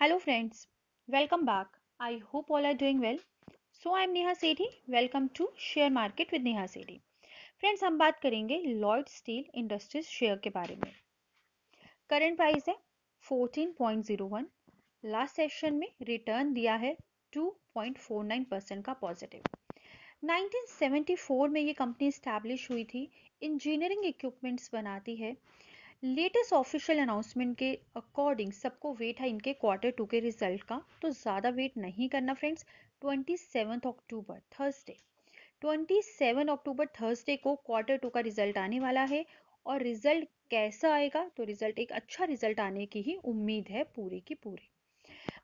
hello friends welcome back I hope all are doing well so I am Neha Sethi welcome to share market with Neha Sethi friends हम बात करेंगे Lloyd steel industries share के बारे में current price है 14.01 last session में return दिया है 2.49 परसेंट का पॉजिटिव 1974 में ये कंपनी स्टैब्लिश हुई थी इंजीनियरिंग इक्विपमेंट्स बनाती है लेटेस्ट ऑफिशियल अनाउंसमेंट के अकॉर्डिंग सबको वेट है इनके क्वार्टर टू के रिजल्ट का तो ज़्यादा वेट नहीं करना friends twenty October Thursday twenty seven October Thursday को क्वार्टर टू का रिजल्ट आने वाला है और रिजल्ट कैसा आएगा तो रिजल्ट एक अच्छा रिजल्ट आने की ही उम्मीद है पूरी की पूरी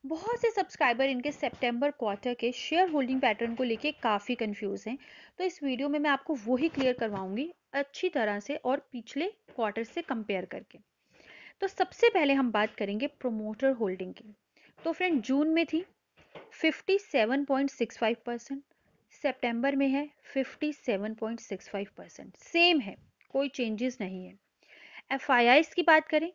बहुत से सब्सक्राइबर इनके सितंबर क्वार्टर के शेयर होल्डिंग पैटर्न को लेके काफ़ी कंफ्यूज हैं तो इस वीडियो में मैं आपको वही क्लियर करवाऊंगी अच्छी तरह से और पिछले क्वार्टर से कंपेयर करके तो सबसे पहले हम बात करेंगे प्रोमोटर होल्डिंग की तो फ्रेंड जून में थी 57.65 परसेंट सेप्टेम्बर में है 57.65 परसेंट सेम है कोई चेंजेस नहीं है एफ की बात करें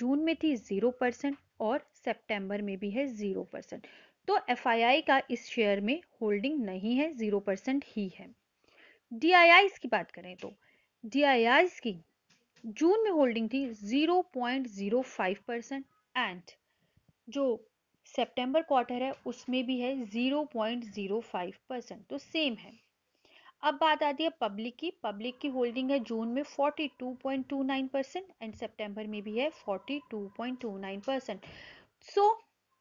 जून में थी 0 परसेंट और सितंबर में भी है जीरो परसेंट तो एफ का इस शेयर में होल्डिंग नहीं है जीरो परसेंट ही है डी की बात करें तो डी की जून में होल्डिंग थी 0.05 परसेंट एंड जो सितंबर क्वार्टर है उसमें भी है 0.05 परसेंट तो सेम है अब बात आती है पब्लिक की पब्लिक की होल्डिंग है जून में 42.29 परसेंट एंड सितंबर में भी है 42.29 percent so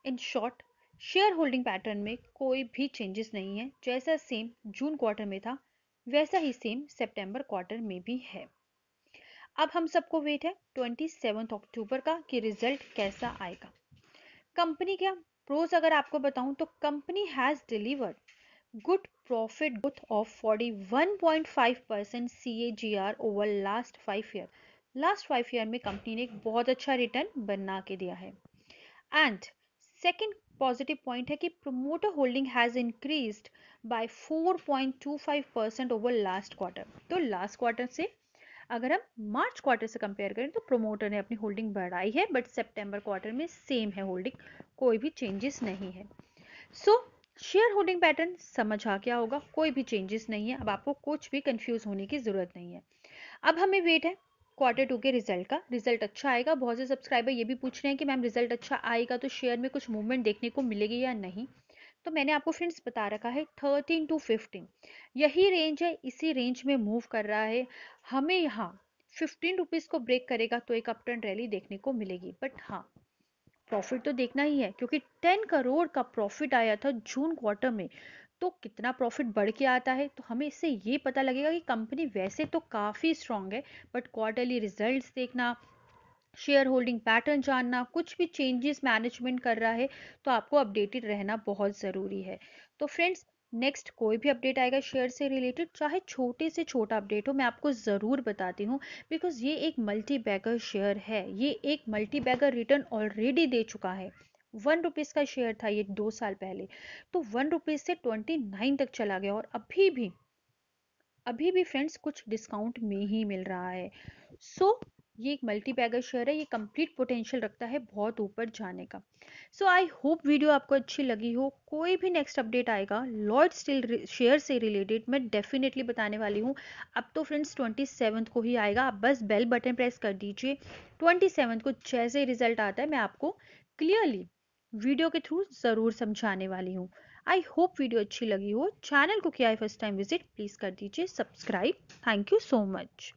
in short share holding pattern में कोई भी चेंजेस नहीं है जैसा सेम जून क्वार्टर में था वैसा ही सेम सितंबर क्वार्टर में भी है अब हम सबको वेट है ट्वेंटी अक्टूबर का कि रिजल्ट कैसा आएगा कंपनी क्या प्रोज अगर आपको बताऊं तो company has delivered good profit growth of 41.5 percent C A G R over last five year last five year में कंपनी ने एक बहुत अच्छा रिटर्न बना के दिया है एंड सेकेंड पॉजिटिव पॉइंट है कि promoter holding has increased by 4.25 percent over last quarter तो लास्ट क्वार्टर से अगर हम मार्च क्वार्टर से कंपेयर करें तो प्रोमोटर ने अपनी होल्डिंग बढ़ाई है बट सेप्टेम्बर क्वार्टर में सेम है होल्डिंग कोई भी चेंजेस नहीं है सो शेयर होल्डिंग पैटर्न समझ आ क्या होगा कोई भी चेंजेस नहीं है अब आपको कुछ भी कंफ्यूज होने की ज़रूरत नहीं है अब हमें वेट है क्वार्टर टू के रिजल्ट का रिजल्ट अच्छा आएगा बहुत से सब्सक्राइबर ये भी पूछ रहे हैं कि मैम रिजल्ट अच्छा आएगा तो शेयर में कुछ मूवमेंट देखने को मिलेगी या नहीं तो मैंने आपको फ्रेंड्स बता रखा है थर्टीन टू फिफ्टीन यही रेंज है इसी रेंज में मूव कर रहा है हमें यहाँ फिफ्टीन रुपीज़ को ब्रेक करेगा तो एक अपटर्न रैली देखने को मिलेगी बट हाँ प्रॉफिट तो देखना ही है क्योंकि टेन करोड़ का प्रॉफिट आया था जून क्वार्टर में तो कितना प्रॉफिट बढ़ के आता है तो हमें इससे ये पता लगेगा कि कंपनी वैसे तो काफ़ी स्ट्रांग है बट क्वार्टरली रिजल्ट्स देखना शेयर होल्डिंग पैटर्न जानना कुछ भी चेंजेस मैनेजमेंट कर रहा है तो आपको अपडेटेड रहना बहुत ज़रूरी है तो फ्रेंड्स नेक्स्ट कोई भी अपडेट आएगा शेयर से रिलेटेड चाहे छोटे से छोटा अपडेट हो मैं आपको ज़रूर बताती हूँ बिकॉज ये एक मल्टी बैगर शेयर है ये एक मल्टी बैगर रिटर्न ऑलरेडी दे चुका है वन रुपीज़ का शेयर था ये दो साल पहले तो वन रुपीज़ से ट्वेंटी नाइन तक चला गया और अभी भी अभी भी फ्रेंड्स कुछ डिस्काउंट में ही मिल रहा है सो so, ये एक मल्टी बैगर शेयर है ये कंप्लीट पोटेंशियल रखता है बहुत ऊपर जाने का सो आई होप वीडियो आपको अच्छी लगी हो कोई भी नेक्स्ट अपडेट आएगा लॉर्ड स्टील शेयर से रिलेटेड मैं डेफिनेटली बताने वाली हूँ अब तो फ्रेंड्स ट्वेंटी सेवन्थ को ही आएगा आप बस बेल बटन प्रेस कर दीजिए ट्वेंटी सेवन को जैसे रिजल्ट आता है मैं आपको क्लियरली वीडियो के थ्रू ज़रूर समझाने वाली हूँ आई होप वीडियो अच्छी लगी हो चैनल को किया है फर्स्ट टाइम विजिट प्लीज़ कर दीजिए subscribe thank you so much